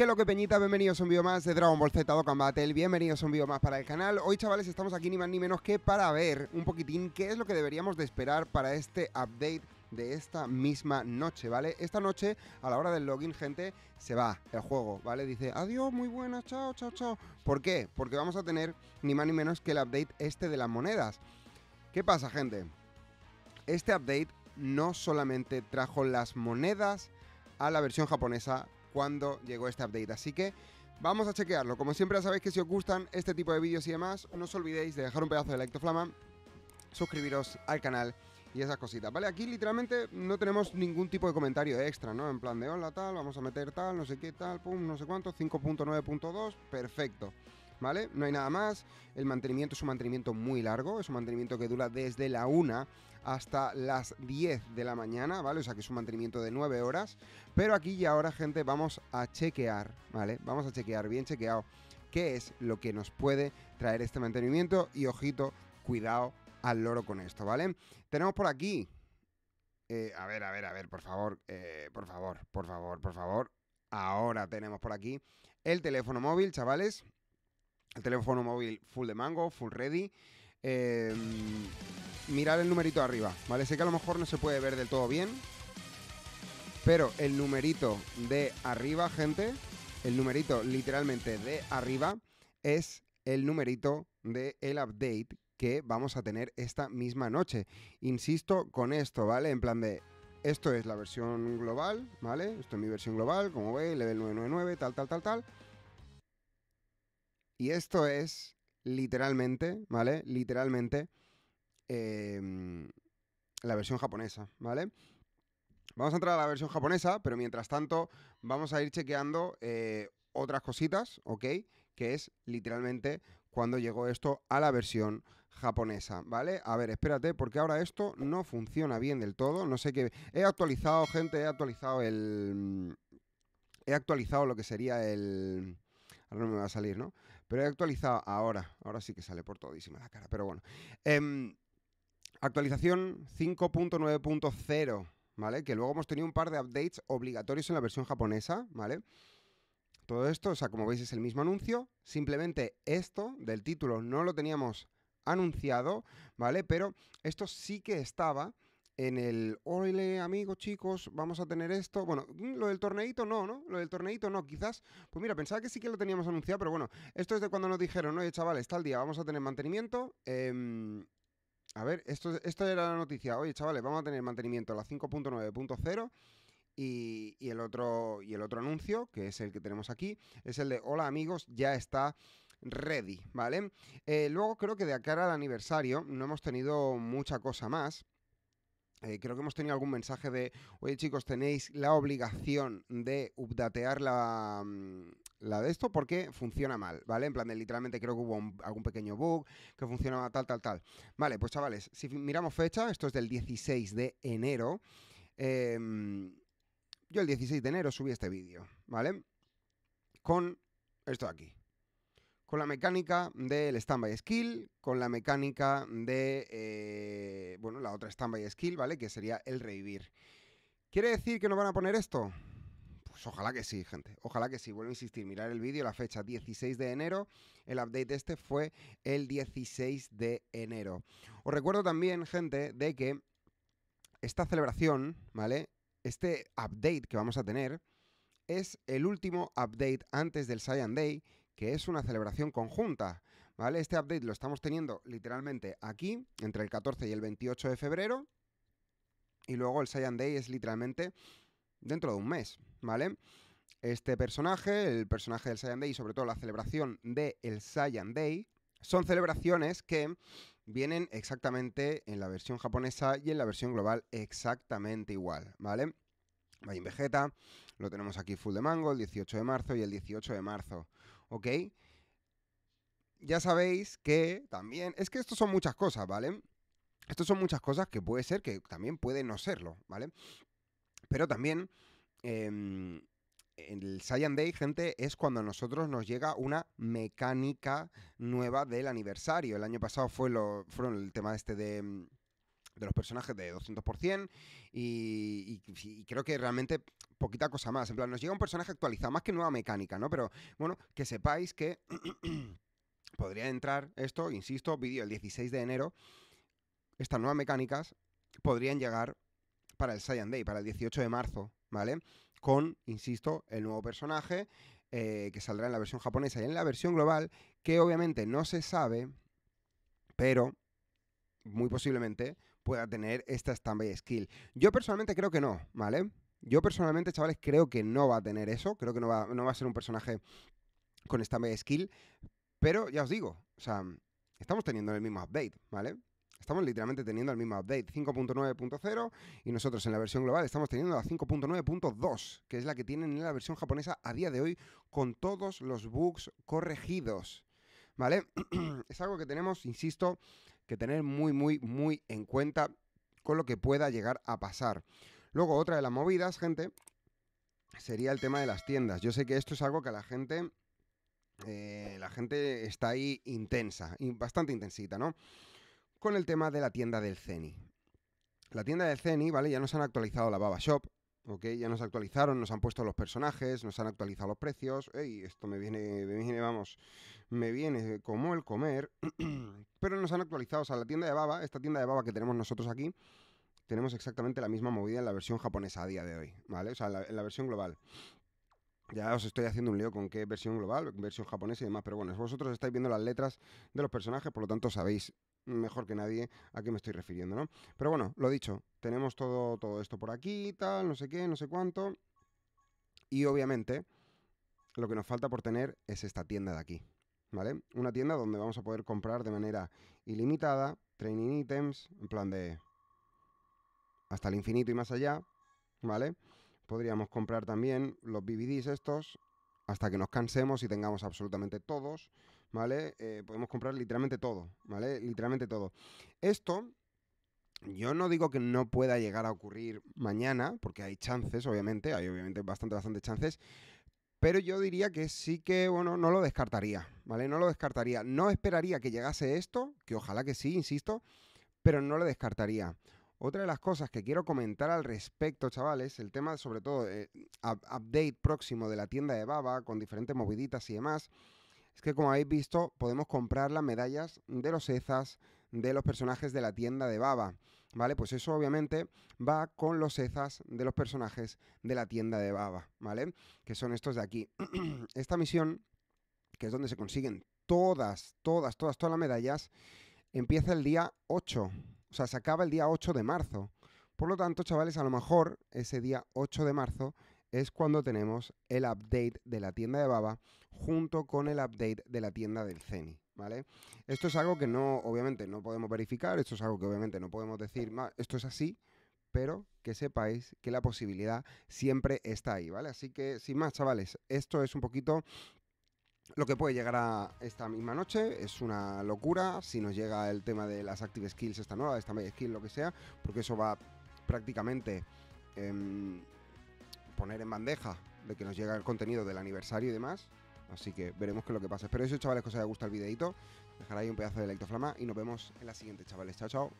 ¿Qué lo que Peñita? Bienvenidos a un video más de Dragon Ball Z Dokkan Battle. Bienvenidos a un video más para el canal. Hoy, chavales, estamos aquí ni más ni menos que para ver un poquitín qué es lo que deberíamos de esperar para este update de esta misma noche, ¿vale? Esta noche, a la hora del login, gente, se va el juego, ¿vale? Dice, adiós, muy buenas, chao, chao, chao. ¿Por qué? Porque vamos a tener ni más ni menos que el update este de las monedas. ¿Qué pasa, gente? Este update no solamente trajo las monedas a la versión japonesa cuando llegó este update. Así que vamos a chequearlo. Como siempre ya sabéis que si os gustan este tipo de vídeos y demás, no os olvidéis de dejar un pedazo de like suscribiros al canal y esas cositas, ¿vale? Aquí literalmente no tenemos ningún tipo de comentario extra, ¿no? En plan de hola tal, vamos a meter tal, no sé qué tal, pum, no sé cuánto, 5.9.2, perfecto. ¿vale? No hay nada más. El mantenimiento es un mantenimiento muy largo, es un mantenimiento que dura desde la 1 hasta las 10 de la mañana, ¿vale? O sea que es un mantenimiento de 9 horas. Pero aquí y ahora, gente, vamos a chequear, ¿vale? Vamos a chequear, bien chequeado, qué es lo que nos puede traer este mantenimiento y ojito, cuidado al loro con esto, ¿vale? Tenemos por aquí... Eh, a ver, a ver, a ver, por favor, eh, por favor, por favor, por favor. Ahora tenemos por aquí el teléfono móvil, chavales el teléfono móvil full de mango, full ready. Eh, em, mirad el numerito arriba, ¿vale? Sé que a lo mejor no se puede ver del todo bien, pero el numerito de arriba, gente, el numerito literalmente de arriba es el numerito del el update que vamos a tener esta misma noche. Insisto con esto, ¿vale? En plan de, esto es la versión global, ¿vale? Esto es mi versión global, como veis, level 999, tal, tal, tal, tal. Y esto es literalmente, ¿vale? Literalmente em, la versión japonesa, ¿vale? Vamos a entrar a la versión japonesa, pero mientras tanto vamos a ir chequeando eh, otras cositas, ¿ok? Que es literalmente cuando llegó esto a la versión japonesa, ¿vale? A ver, espérate, porque ahora esto no funciona bien del todo. No sé qué. He actualizado, gente, he actualizado el. Mm, he actualizado lo que sería el. Ahora no me va a salir, ¿no? Pero he actualizado ahora. Ahora sí que sale por todísima la cara, pero bueno. Em, actualización 5.9.0, ¿vale? Que luego hemos tenido un par de updates obligatorios en la versión japonesa, ¿vale? Todo esto, o sea, como veis es el mismo anuncio. Simplemente esto del título no lo teníamos anunciado, ¿vale? Pero esto sí que estaba en el Oile, amigos, chicos, vamos a tener esto. Bueno, mm, lo del torneito no, ¿no? Lo del torneito no, quizás. Pues mira, pensaba que sí que lo teníamos anunciado, pero bueno, esto es de cuando nos dijeron, oye, chavales, el día vamos a tener mantenimiento. Em, a ver, esto, esto era la noticia. Oye, chavales, vamos a tener mantenimiento a la 5.9.0. Y, el otro, y el otro anuncio, que es el que tenemos aquí, es el de Hola amigos, ya está ready, ¿vale? Eh, luego creo que de cara al aniversario no hemos tenido mucha cosa más. Eh, creo que hemos tenido algún mensaje de, oye chicos, tenéis la obligación de updatear la, mm, la de esto porque funciona mal, ¿vale? En plan de literalmente creo que hubo algún pequeño bug que funcionaba tal, tal, tal. Vale, pues chavales, si miramos fecha, esto es del 16 de enero. Em, yo el 16 de enero subí este vídeo, ¿vale? Con esto de aquí con la mecánica del Standby skill, con la mecánica de, eh, bueno, la otra Standby skill, ¿vale? Que sería el revivir. ¿Quiere decir que nos van a poner esto? Pues ojalá que sí, gente. Ojalá que sí. Vuelvo a insistir, mirar el vídeo, la fecha 16 de enero. El update este fue el 16 de enero. Os recuerdo también, gente, de que esta celebración, ¿vale? Este update que vamos a tener es el último update antes del Saiyan Day que es una celebración conjunta. ¿vale? Este update lo estamos teniendo literalmente aquí, entre el 14 y el 28 de febrero. Y luego el Saiyan Day es literalmente dentro de un mes, ¿vale? Este personaje, el personaje del Saiyan Day y sobre todo la celebración del el Saiyan Day, son celebraciones que vienen exactamente en la versión japonesa y en la versión global exactamente igual, ¿vale? Vain Vegeta, lo tenemos aquí full de mango el 18 de marzo y el 18 de marzo. ¿ok? Ya sabéis que también, es que esto son muchas cosas, ¿vale? Esto son muchas cosas que puede ser, que también puede no serlo, ¿vale? Pero también... Em, el Saiyan Day, gente, es cuando a nosotros nos llega una mecánica nueva del aniversario. El año pasado fue, lo, fueron el tema este de em, de los personajes de 200% y, creo que realmente poquita cosa más. En plan, nos llega un personaje actualizado, más que nueva mecánica, ¿no? Pero bueno, que sepáis que podría entrar esto, insisto, vídeo el 16 de enero. Estas nuevas mecánicas podrían llegar para el Saiyan Day, para el 18 de marzo, ¿vale? Con, insisto, el nuevo personaje eh, que saldrá en la versión japonesa y en la versión global, que obviamente no se sabe, pero muy posiblemente pueda tener esta standby skill. Yo personalmente creo que no, ¿vale? Yo personalmente, chavales, creo que no va a tener eso. Creo que no va, a ser un personaje con standby skill. Pero ya os digo, o sea, estamos teniendo el mismo update, ¿vale? Estamos literalmente teniendo el mismo update 5.9.0 y nosotros en la versión global estamos teniendo la 5.9.2, que es la que tienen en la versión japonesa a día de hoy con todos los bugs corregidos. ¿Vale? es algo que tenemos, insisto, que tener muy, muy, muy en cuenta con lo que pueda llegar a pasar. Luego, otra de las movidas, gente, sería el tema de las tiendas. Yo sé que esto es algo que la gente... Eh, la gente está ahí intensa, bastante intensita, ¿no? Con el tema de la tienda del CENI. La tienda del CENI, ¿vale? Ya nos han actualizado la Baba Shop, ¿ok? Ya nos actualizaron, nos han puesto los personajes, nos han actualizado los precios. Ey, esto me viene, vamos, me viene como el comer. Pero nos han actualizado, o sea, la tienda de baba, esta tienda de baba que tenemos nosotros aquí, tenemos exactamente la misma movida en la versión japonesa a día de hoy, ¿vale? O sea, la, en la versión global. Ya os estoy haciendo un lío con qué versión global, versión japonesa y demás, pero bueno, vosotros estáis viendo las letras de los personajes, por lo tanto sabéis mejor que nadie a qué me estoy refiriendo, ¿no? Pero bueno, lo dicho, tenemos todo, todo esto por aquí, tal, no sé qué, no sé cuánto. Y obviamente, lo que nos falta por tener es esta tienda de aquí, ¿vale? Una tienda donde vamos a poder comprar de manera ilimitada training items, en plan de hasta el infinito y más allá, ¿vale? Podríamos comprar también los BBDs estos hasta que nos cansemos y tengamos absolutamente todos. ¿vale? Eh, podemos comprar literalmente todo, ¿vale? Literalmente todo. Esto, yo no digo que no pueda llegar a ocurrir mañana, porque hay chances, obviamente, hay obviamente bastante, bastante chances, pero yo diría que sí que, bueno, no lo descartaría, ¿vale? No lo descartaría. No esperaría que llegase esto, que ojalá que sí, insisto, pero no lo descartaría. Otra de las cosas que quiero comentar al respecto, chavales, el tema sobre todo eh, update próximo de la tienda de Baba con diferentes moviditas y demás es que como habéis visto podemos comprar las medallas de los Cezas de los personajes de la tienda de Baba, ¿vale? Pues eso obviamente va con los Cezas de los personajes de la tienda de Baba, ¿vale? Que son estos de aquí. Esta misión, que es donde se consiguen todas, todas, todas, todas las medallas, empieza el día 8, o sea, se acaba el día 8 de marzo. Por lo tanto, chavales, a lo mejor ese día 8 de marzo es cuando tenemos el update de la tienda de Baba junto con el update de la tienda del Ceni. ¿Vale? Esto es algo que no, obviamente, no podemos verificar, esto es algo que obviamente no podemos decir, esto es así, pero que sepáis que la posibilidad siempre está ahí, ¿vale? Así que, sin más, chavales, esto es un poquito lo que puede llegar a esta misma noche es una locura. Si nos llega el tema de las Active Skills, esta nueva, esta Media Skill, lo que sea, porque eso va prácticamente em, poner en bandeja de que nos llega el contenido del aniversario y demás. Así que veremos qué es lo que pasa. pero eso, chavales, que os haya gustado el videito. Dejar ahí un pedazo de electroflama y nos vemos en la siguiente, chavales. Chao, chao.